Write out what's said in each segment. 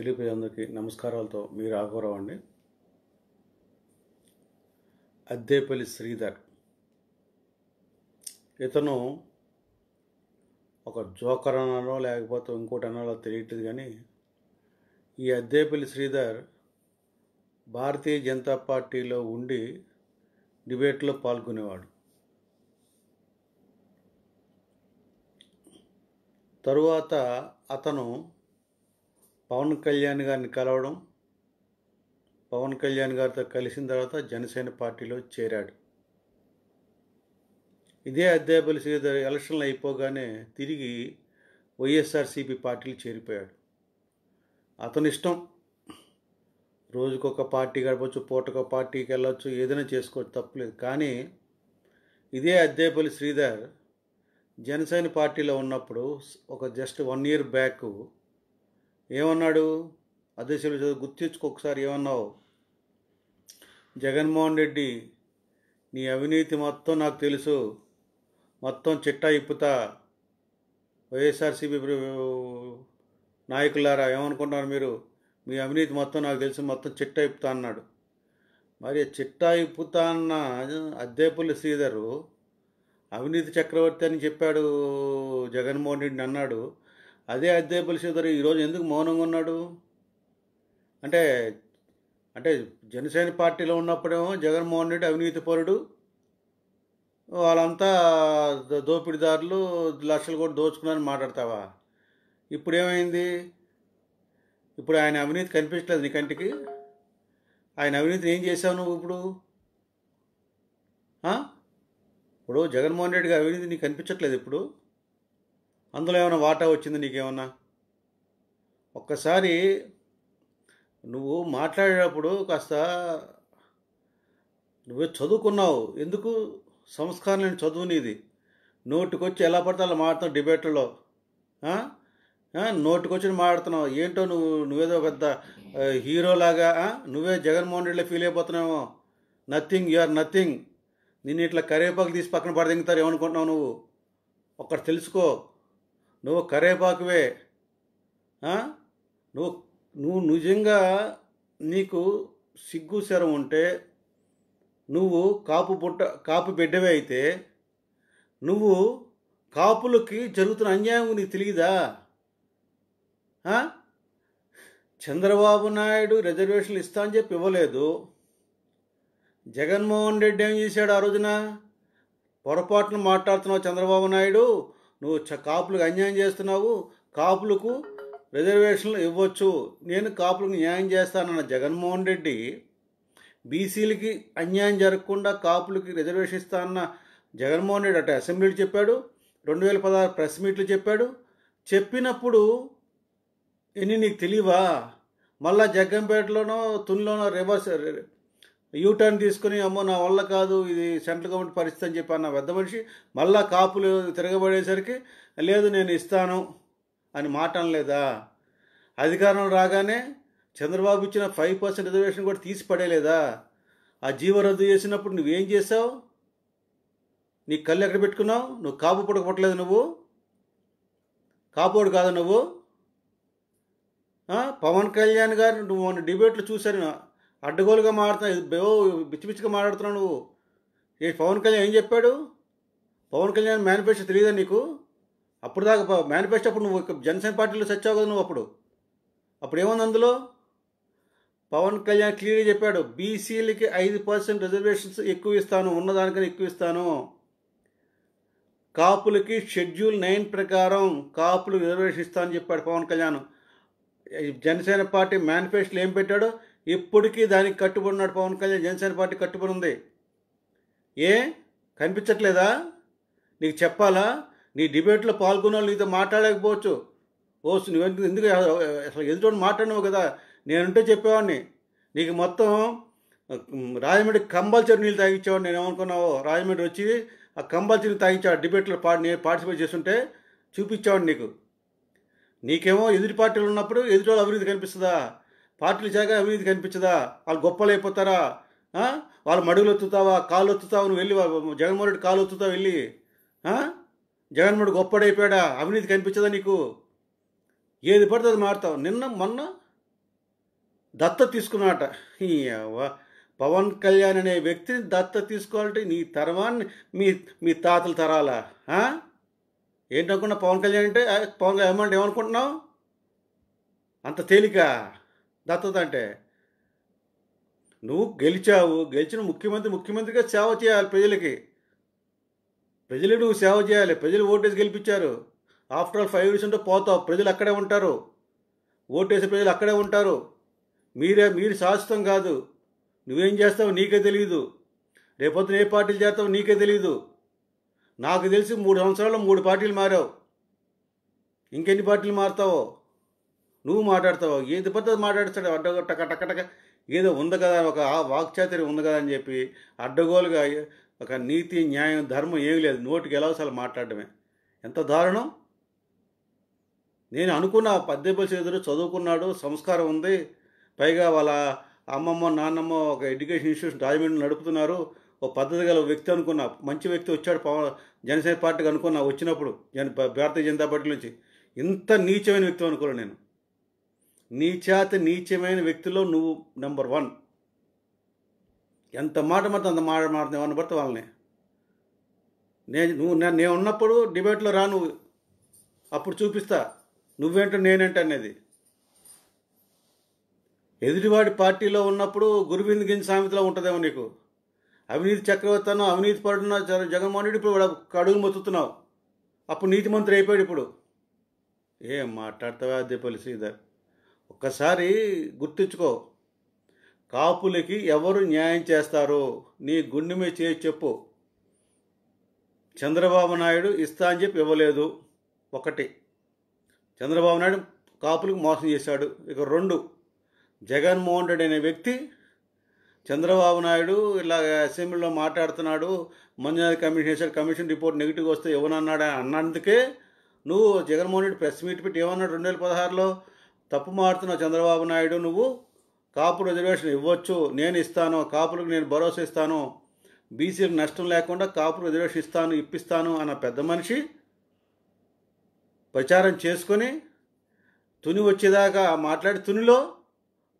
తెలియపేందరికీ నమస్కారాలతో మీ రాఘవరావు అండి అద్దేపల్లి శ్రీధర్ ఇతను ఒక జోకర్ అనాలో లేకపోతే ఇంకోటి అనాలో తెలియట్లేదు కానీ ఈ అద్దేపల్లి శ్రీధర్ భారతీయ జనతా పార్టీలో ఉండి డిబేట్లో పాల్గొనేవాడు తరువాత అతను పవన్ కళ్యాణ్ గారిని కలవడం పవన్ కళ్యాణ్ గారితో కలిసిన తర్వాత జనసేన పార్టీలో చేరాడు ఇదే అధ్యాపకులు శ్రీధర్ ఎలక్షన్లు అయిపోగానే తిరిగి వైఎస్ఆర్సీపీ పార్టీలు చేరిపోయాడు అతని ఇష్టం రోజుకొక పార్టీ గడపచ్చు పూటకొక పార్టీకి వెళ్ళొచ్చు ఏదైనా చేసుకోవచ్చు తప్పలేదు కానీ ఇదే అద్దేపల్లి శ్రీధర్ జనసేన పార్టీలో ఉన్నప్పుడు ఒక జస్ట్ వన్ ఇయర్ బ్యాక్ ఏమన్నాడు అధ్యక్షులు గుర్తించుకో ఒకసారి ఏమన్నావు జగన్మోహన్ రెడ్డి నీ అవినీతి మొత్తం నాకు తెలుసు మొత్తం చిట్టా ఇప్పుతా వైఎస్ఆర్సీపీ నాయకులారా ఏమనుకుంటున్నారు మీరు మీ అవినీతి మొత్తం నాకు తెలిసి మొత్తం చిట్టా ఇప్పుతా అన్నాడు మరి చిట్టా ఇప్పుతా అన్న అద్దేపల్లి శ్రీధరు అవినీతి చక్రవర్తి అని చెప్పాడు జగన్మోహన్ రెడ్డిని అన్నాడు అదే అద్దే బలిసేదరు ఈరోజు ఎందుకు మౌనంగా ఉన్నాడు అంటే అంటే జనసేన పార్టీలో ఉన్నప్పుడేమో జగన్మోహన్ రెడ్డి అవినీతి పరుడు వాళ్ళంతా దోపిడీదారులు లక్షలు కూడా దోచుకున్నారని మాట్లాడతావా ఇప్పుడు ఏమైంది ఇప్పుడు ఆయన అవినీతి కనిపించలేదు నీ కంటికి ఆయన అవినీతిని ఏం చేసావు నువ్వు ఇప్పుడు ఇప్పుడు జగన్మోహన్ రెడ్డి అవినీతి నీకు కనిపించట్లేదు ఇప్పుడు అందులో ఏమైనా వాటా వచ్చింది నీకేమన్నా ఒక్కసారి నువ్వు మాట్లాడేటప్పుడు కాస్త నువ్వే చదువుకున్నావు ఎందుకు సంస్కారం లేని చదువు నీది నోటికొచ్చి ఎలా పడితే అలా మాడుతున్నావు డిబేట్లో నోటికొచ్చి మాడుతున్నావు ఏంటో నువ్వు నువ్వేదో పెద్ద హీరోలాగా నువ్వే జగన్మోహన్ రెడ్డిలో ఫీల్ అయిపోతున్నావు నథింగ్ యు ఆర్ నథింగ్ నిన్ను ఇట్లా కరివేపాకు తీసి పక్కన పడదింగుతారు ఏమనుకుంటున్నావు నువ్వు ఒక్కటి తెలుసుకో నువ్వు కరేపాకువే నువ్వు నువ్వు నిజంగా నీకు సిగ్గు శరం ఉంటే నువ్వు కాపు పుట్ట కాపు బిడ్డవే అయితే నువ్వు కాపులకి జరుగుతున్న అన్యాయం నీకు తెలియదా చంద్రబాబు నాయుడు రిజర్వేషన్లు ఇస్తా అని చెప్పి ఇవ్వలేదు జగన్మోహన్ రెడ్డి ఏం చేశాడు ఆ రోజున పొరపాటును మాట్లాడుతున్నావు చంద్రబాబు నాయుడు నువ్వు చ కాపులకు అన్యాయం చేస్తున్నావు కాపులకు రిజర్వేషన్లు ఇవ్వచ్చు నేను కాపులకు న్యాయం చేస్తానన్న జగన్మోహన్ రెడ్డి బీసీలకి అన్యాయం జరగకుండా కాపులకి రిజర్వేషన్ ఇస్తానన్న జగన్మోహన్ రెడ్డి అటు అసెంబ్లీలు చెప్పాడు రెండు వేల పదహారు ప్రెస్ మీట్లు చెప్పాడు చెప్పినప్పుడు ఎన్ని నీకు తెలియవా మళ్ళా జగ్గంపేటలోనో తునిలోనో రివర్స్ యూటర్న్ తీసుకుని అమ్మో నా వల్ల కాదు ఇది సెంట్రల్ గవర్నమెంట్ పరిస్థితి అని చెప్పి అన్న పెద్ద మనిషి మళ్ళా కాపులు తిరగబడేసరికి లేదు నేను ఇస్తాను అని మాట లేదా అధికారం రాగానే చంద్రబాబు ఇచ్చిన ఫైవ్ పర్సెంట్ రిజర్వేషన్ కూడా తీసి పడేలేదా ఆ జీవ రద్దు చేసినప్పుడు నువ్వేం చేసావు నీ కళ్ళు ఎక్కడ పెట్టుకున్నావు నువ్వు కాపు పుడకపోవట్లేదు నువ్వు కాపోడు కాదు నువ్వు పవన్ కళ్యాణ్ గారు నువ్వు మన డిబేట్లు చూశాను అడ్డగోలుగా మాడుతున్నావు బేవో మాట్లాడుతున్నావు నువ్వు ఏ పవన్ కళ్యాణ్ ఏం చెప్పాడు పవన్ కళ్యాణ్ మేనిఫెస్టో తెలియదా నీకు అప్పుడు దాకా మేనిఫెస్టో అప్పుడు నువ్వు జనసేన పార్టీలో చచ్చావు కదా నువ్వు అప్పుడు అప్పుడు ఏముంది అందులో పవన్ కళ్యాణ్ క్లియర్గా చెప్పాడు బీసీలకి ఐదు పర్సెంట్ రిజర్వేషన్స్ ఎక్కువ ఇస్తాను ఉన్నదానికన్నా ఎక్కువ ఇస్తాను కాపులకి షెడ్యూల్ నైన్ ప్రకారం కాపులు రిజర్వేషన్ ఇస్తానని చెప్పాడు పవన్ కళ్యాణ్ జనసేన పార్టీ మేనిఫెస్టోలో ఏం పెట్టాడో ఇప్పటికీ దానికి కట్టుబడి ఉన్నాడు పవన్ కళ్యాణ్ జనసేన పార్టీ కట్టుబడి ఉంది ఏ కనిపించట్లేదా నీకు చెప్పాలా నీ డిబేట్లో పాల్గొన్న నీతో మాట్లాడలేకపోవచ్చు ఓ నువ్వు ఎందుకు అసలు ఎదుటోని మాట్లాడినావు కదా నేనుంటే చెప్పేవాడిని నీకు మొత్తం రాజమండ్రి కంపల్సరీ నీళ్ళు తాగించేవాడు నేను ఏమనుకున్నావో రాజమండ్రి వచ్చి ఆ కంపల్సరీ తాగించాడు డిబేట్లో పా నేను పార్టిసిపేట్ చేస్తుంటే చూపించేవాడిని నీకు నీకేమో ఎదుటి పార్టీలు ఉన్నప్పుడు ఎదుటి వాళ్ళు అభివృద్ధి కనిపిస్తుందా పార్టీలు చేయగా అవినీతి కనిపించదా వాళ్ళు గొప్పలైపోతారా వాళ్ళు మడుగులు ఒత్తుతావా కాళ్ళు ఒత్తుతావు నువ్వు వెళ్ళి జగన్మోహన్ రెడ్డి కాలు ఒత్తుతావు వెళ్ళి జగన్మోహన్ గొప్పడైపోయాడా అవినీతి కనిపించదా నీకు ఏది పడితే అది మాడతావు నిన్న మొన్న దత్త తీసుకున్నాట పవన్ కళ్యాణ్ అనే వ్యక్తిని దత్త తీసుకోవాలంటే నీ తరవాన్ని మీ మీ తాతల తరాలా ఏంటనుకున్నా పవన్ కళ్యాణ్ అంటే పవన్ కళ్యాణ్ ఏమంటే ఏమనుకుంటున్నావు అంత తేలిక దత్తత అంటే నువ్వు గెలిచావు గెలిచిన ముఖ్యమంత్రి ముఖ్యమంత్రిగా సేవ చేయాలి ప్రజలకి ప్రజలు నువ్వు సేవ చేయాలి ప్రజలు ఓటేసి గెలిపించారు ఆఫ్టర్ ఆల్ ఫైవ్ ఇయర్స్ ఉంటే పోతావు ప్రజలు అక్కడే ఉంటారు ఓటేసే ప్రజలు అక్కడే ఉంటారు మీరే మీరు శాశ్వతం కాదు నువ్వేం చేస్తావు నీకే తెలియదు రేపొద్దున ఏ పార్టీలు చేస్తావు నీకే తెలియదు నాకు తెలిసి మూడు సంవత్సరాలు మూడు పార్టీలు మారావు ఇంకెన్ని పార్టీలు మారుతావో నువ్వు మాట్లాడతావు ఏది పద్ధతి మాట్లాడతాడు అడ్డగో టక టక టక ఏదో ఉంది కదా ఒక వాక్చాతర్యం ఉంది కదా అని చెప్పి అడ్డగోలుగా ఒక నీతి న్యాయం ధర్మం ఏమి లేదు నోటికి ఎలా అసలు మాట్లాడమే ఎంత దారుణం నేను అనుకున్న పద్దెపల ఎదురు చదువుకున్నాడు సంస్కారం ఉంది పైగా వాళ్ళ అమ్మమ్మ నాన్నమ్మ ఒక ఎడ్యుకేషన్ ఇన్స్టిట్యూషన్ రాజమండ్రి నడుపుతున్నారు ఓ పద్ధతి గల వ్యక్తి అనుకున్నా మంచి వ్యక్తి వచ్చాడు పవన్ జనసేన పార్టీకి అనుకున్నా వచ్చినప్పుడు భారతీయ జనతా పార్టీ నుంచి ఇంత నీచమైన వ్యక్తి అనుకున్నాను నేను నీచేత నీచమైన వ్యక్తిలో నువ్వు నెంబర్ వన్ ఎంత మాట మాత్రం అంత మాట మాట ఎవరిని పడితే వాళ్ళని నేను నువ్వు నేను ఉన్నప్పుడు డిబేట్లో రా నువ్వు అప్పుడు చూపిస్తా నువ్వేంటో నేనేంట అనేది ఎదుటివాడి పార్టీలో ఉన్నప్పుడు గురువింద్ గిన్ సామెతలో ఉంటుందేమో నీకు అవినీతి చక్రవర్తి అన్న అవినీతి పడున్న జగన్మోహన్ రెడ్డి ఇప్పుడు అడుగులు మొత్తుతున్నావు అప్పుడు నీతి మంత్రి అయిపోయాడు ఇప్పుడు ఏం మాట్లాడతావా దీపలి శ్రీధర్ ఒక్కసారి గుర్తించుకో కాపులకి ఎవరు న్యాయం చేస్తారో నీ గుండె మీద చేసి చెప్పు చంద్రబాబు నాయుడు ఇస్తా అని చెప్పి ఇవ్వలేదు ఒకటి చంద్రబాబు నాయుడు కాపులకు మోసం చేశాడు ఇక రెండు జగన్మోహన్ రెడ్డి అనే వ్యక్తి చంద్రబాబు నాయుడు ఇలా అసెంబ్లీలో మాట్లాడుతున్నాడు మంజునాథ్ కమిషన్ చేశాడు కమిషన్ రిపోర్ట్ నెగిటివ్ వస్తే ఇవ్వనన్నాడు అన్నందుకే నువ్వు జగన్మోహన్ రెడ్డి ప్రెస్ మీట్ పెట్టి ఏమన్నాడు రెండు వేల పదహారులో తప్పు మారుతున్న చంద్రబాబు నాయుడు నువ్వు కాపు రిజర్వేషన్ ఇవ్వచ్చు నేను ఇస్తాను కాపులకు నేను భరోసా ఇస్తాను బీసీలకు నష్టం లేకుండా కాపు రిజర్వేషన్ ఇస్తాను ఇప్పిస్తాను అన్న పెద్ద మనిషి ప్రచారం చేసుకొని తుని వచ్చేదాకా మాట్లాడి తునిలో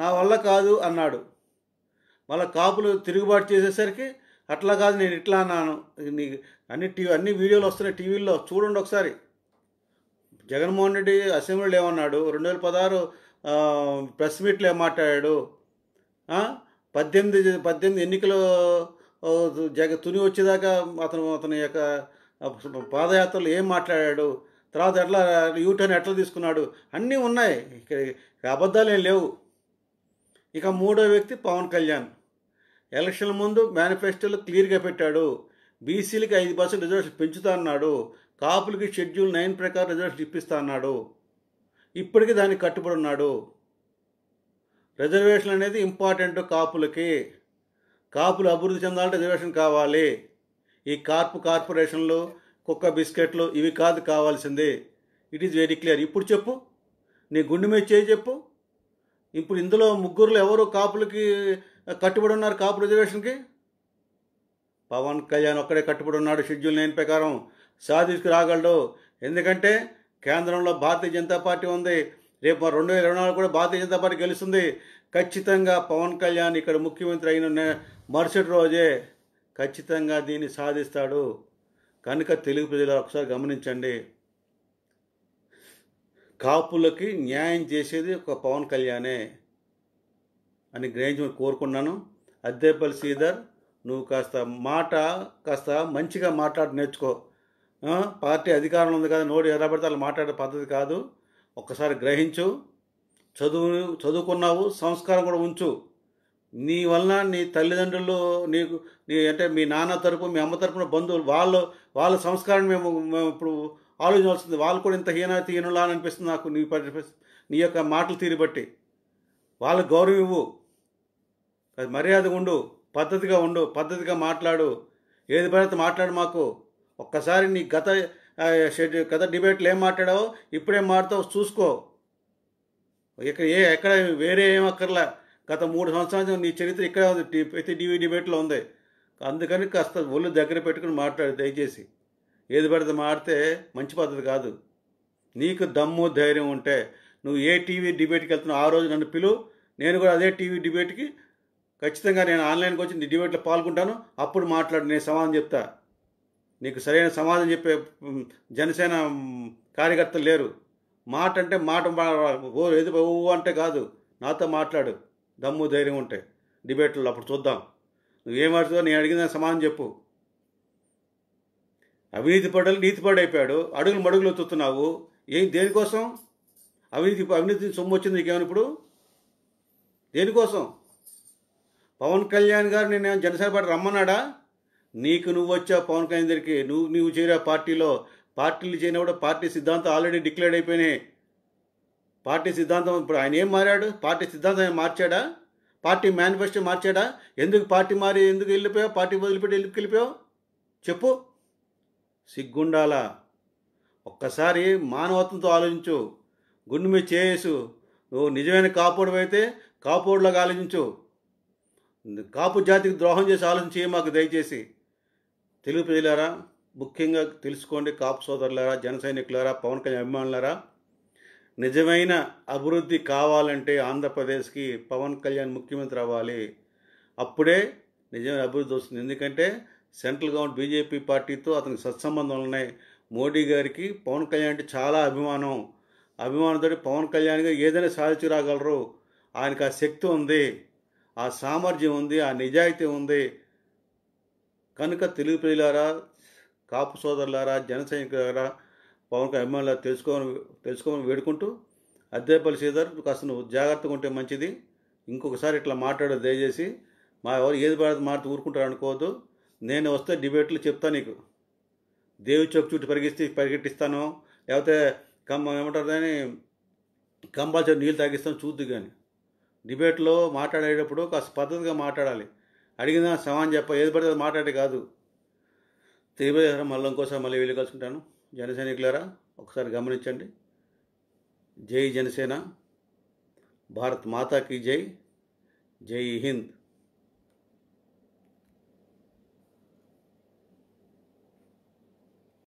నా వల్ల కాదు అన్నాడు వాళ్ళ కాపులు తిరుగుబాటు చేసేసరికి అట్లా కాదు నేను ఇట్లా అన్నాను అన్ని టీవీ అన్ని వీడియోలు వస్తున్నాయి టీవీల్లో చూడండి ఒకసారి జగన్మోహన్ రెడ్డి అసెంబ్లీలో ఏమన్నాడు రెండు వేల పదహారు ప్రెస్ మీట్లో ఏం మాట్లాడాడు పద్దెనిమిది పద్దెనిమిది ఎన్నికలు జగ తుని వచ్చేదాకా అతను అతని యొక్క పాదయాత్రలు ఏం మాట్లాడాడు తర్వాత ఎట్లా యూటర్న్ ఎట్లా తీసుకున్నాడు అన్నీ ఉన్నాయి ఇక్కడ అబద్ధాలు ఏం లేవు ఇక మూడో వ్యక్తి పవన్ కళ్యాణ్ ఎలక్షన్ ముందు మేనిఫెస్టోలు క్లియర్గా పెట్టాడు బీసీలకి ఐదు పర్సెంట్ రిజర్వేషన్ పెంచుతా అన్నాడు కాపులకి షెడ్యూల్ నైన్ ప్రకారం రిజర్వేషన్ ఇప్పిస్తా అన్నాడు ఇప్పటికీ దానికి కట్టుబడి ఉన్నాడు రిజర్వేషన్ అనేది ఇంపార్టెంట్ కాపులకి కాపులు అభివృద్ధి చెందాలంటే రిజర్వేషన్ కావాలి ఈ కార్పు కార్పొరేషన్లు కుక్క బిస్కెట్లు ఇవి కాదు కావాల్సిందే ఇట్ ఈజ్ వెరీ క్లియర్ ఇప్పుడు చెప్పు నీ గుండె మీద చేయి చెప్పు ఇప్పుడు ఇందులో ముగ్గురులో ఎవరు కాపులకి కట్టుబడి ఉన్నారు కాపు రిజర్వేషన్కి పవన్ కళ్యాణ్ ఒక్కడే కట్టుబడి ఉన్నాడు షెడ్యూల్ నేను ప్రకారం రాగలడు ఎందుకంటే కేంద్రంలో భారతీయ జనతా పార్టీ ఉంది రేపు రెండు వేల ఇరవై నాలుగు కూడా భారతీయ జనతా పార్టీ గెలుస్తుంది ఖచ్చితంగా పవన్ కళ్యాణ్ ఇక్కడ ముఖ్యమంత్రి అయిన మరుసటి రోజే ఖచ్చితంగా దీన్ని సాధిస్తాడు కనుక తెలుగు ప్రజలు ఒకసారి గమనించండి కాపులకి న్యాయం చేసేది ఒక పవన్ కళ్యాణే అని గ్రహించమని కోరుకున్నాను అద్దేపల్లి శ్రీధర్ నువ్వు కాస్త మాట కాస్త మంచిగా మాట్లాడి నేర్చుకో పార్టీ అధికారంలో ఉంది కదా నోడు ఎలా పడితే అలా మాట్లాడే పద్ధతి కాదు ఒక్కసారి గ్రహించు చదువు చదువుకున్నావు సంస్కారం కూడా ఉంచు నీ వలన నీ తల్లిదండ్రులు నీకు నీ అంటే మీ నాన్న తరపు మీ అమ్మ తరపున బంధువులు వాళ్ళు వాళ్ళ సంస్కారం మేము మేము ఇప్పుడు ఆలోచించాల్సింది వాళ్ళు కూడా ఇంత హీన హీనులా అని అనిపిస్తుంది నాకు నీ నీ యొక్క మాటలు తీరిబట్టి వాళ్ళకు గౌరవం ఇవ్వు మర్యాదగా ఉండు పద్ధతిగా ఉండు పద్ధతిగా మాట్లాడు ఏది పడితే మాట్లాడు మాకు ఒక్కసారి నీ గత షెడ్యూల్ గత డిబేట్లు ఏం మాట్లాడావో ఇప్పుడేం మాట్లాడతావు చూసుకో ఇక్కడ ఏ ఎక్కడ వేరే ఏం అక్కర్లా గత మూడు సంవత్సరాల నీ చరిత్ర ఇక్కడే ఉంది ప్రతి టీవీ డిబేట్లో ఉంది అందుకని కాస్త ఒళ్ళు దగ్గర పెట్టుకుని మాట్లాడు దయచేసి ఏది పడితే మాడితే మంచి పద్ధతి కాదు నీకు దమ్ము ధైర్యం ఉంటే నువ్వు ఏ టీవీ డిబేట్కి వెళ్తున్నావు ఆ రోజు నన్ను పిలువు నేను కూడా అదే టీవీ డిబేట్కి ఖచ్చితంగా నేను ఆన్లైన్కి వచ్చి నీ డిబేట్లో పాల్గొంటాను అప్పుడు మాట్లాడు నేను సమాధానం చెప్తా నీకు సరైన సమాధానం చెప్పే జనసేన కార్యకర్తలు లేరు మాట అంటే మాట ఓ ఏది ఓ అంటే కాదు నాతో మాట్లాడు దమ్ము ధైర్యం ఉంటే డిబేట్లో అప్పుడు చూద్దాం నువ్వు అడుగుతావో నేను అడిగిన సమాధానం చెప్పు అవినీతి పడలు నీతి పడైపోయాడు అడుగులు మడుగులు ఎత్తుతున్నావు ఏం దేనికోసం అవినీతి అవినీతి సొమ్ము వచ్చింది నీకేమైనా ఇప్పుడు దేనికోసం పవన్ కళ్యాణ్ గారు నేను జనసేన పార్టీ రమ్మన్నాడా నీకు నువ్వు వచ్చావు పవన్ కళ్యాణ్ దగ్గరికి నువ్వు నువ్వు చేరా పార్టీలో పార్టీలు కూడా పార్టీ సిద్ధాంతం ఆల్రెడీ డిక్లేర్ అయిపోయినాయి పార్టీ సిద్ధాంతం ఇప్పుడు ఆయన ఏం మారాడు పార్టీ సిద్ధాంతం ఆయన మార్చాడా పార్టీ మేనిఫెస్టో మార్చాడా ఎందుకు పార్టీ మారి ఎందుకు వెళ్ళిపోయావు పార్టీ వదిలిపెట్టి ఎందుకు వెళ్ళిపోయావు చెప్పు సిగ్గుండాలా ఒక్కసారి మానవత్వంతో ఆలోచించు గుండె మీద చేసు నువ్వు నిజమైన కాపోడు అయితే కాపోడులాగా ఆలోచించు కాపు జాతికి ద్రోహం చేసి ఆలోచించి మాకు దయచేసి తెలుగు ప్రజలారా ముఖ్యంగా తెలుసుకోండి కాపు సోదరులారా జన సైనికులారా పవన్ కళ్యాణ్ అభిమానులారా నిజమైన అభివృద్ధి కావాలంటే ఆంధ్రప్రదేశ్కి పవన్ కళ్యాణ్ ముఖ్యమంత్రి అవ్వాలి అప్పుడే నిజమైన అభివృద్ధి వస్తుంది ఎందుకంటే సెంట్రల్ గవర్నమెంట్ బీజేపీ పార్టీతో అతనికి సత్సంబంధాలు ఉన్నాయి మోడీ గారికి పవన్ కళ్యాణ్ అంటే చాలా అభిమానం అభిమానంతో పవన్ కళ్యాణ్గా ఏదైనా సాధించి రాగలరు ఆయనకు ఆ శక్తి ఉంది ఆ సామర్థ్యం ఉంది ఆ నిజాయితీ ఉంది కనుక తెలుగు ప్రజలారా కాపు సోదరులారా జన సైనికులారా పవన్ కళ్యాణ్ తెలుసుకోమని తెలుసుకోమని వేడుకుంటూ అద్దెపల్లి శ్రీధర్ కాస్త నువ్వు జాగ్రత్తగా ఉంటే మంచిది ఇంకొకసారి ఇట్లా మాట్లాడదు దయచేసి మా ఎవరు ఏది పడితే మాట ఊరుకుంటారు అనుకోవద్దు నేను వస్తే డిబేట్లు చెప్తా నీకు దేవి చౌక్ చుట్టూ పరిగెత్తి పరిగెట్టిస్తాను లేకపోతే కమ్మ ఏమంటారు కానీ కంపల్సరీ నీళ్ళు తాగిస్తాను చూద్దు కానీ డిబేట్లో మాట్లాడేటప్పుడు కాస్త పద్ధతిగా మాట్లాడాలి అడిగినా సమాన్ చెప్ప ఏది పడితే మాట్లాడే కాదు తిరుపతి మళ్ళీ కోసం మళ్ళీ వెళ్ళి కలుసుకుంటాను జనసైనికులారా ఒకసారి గమనించండి జై జనసేన భారత్ మాతాకి జై జై హింద్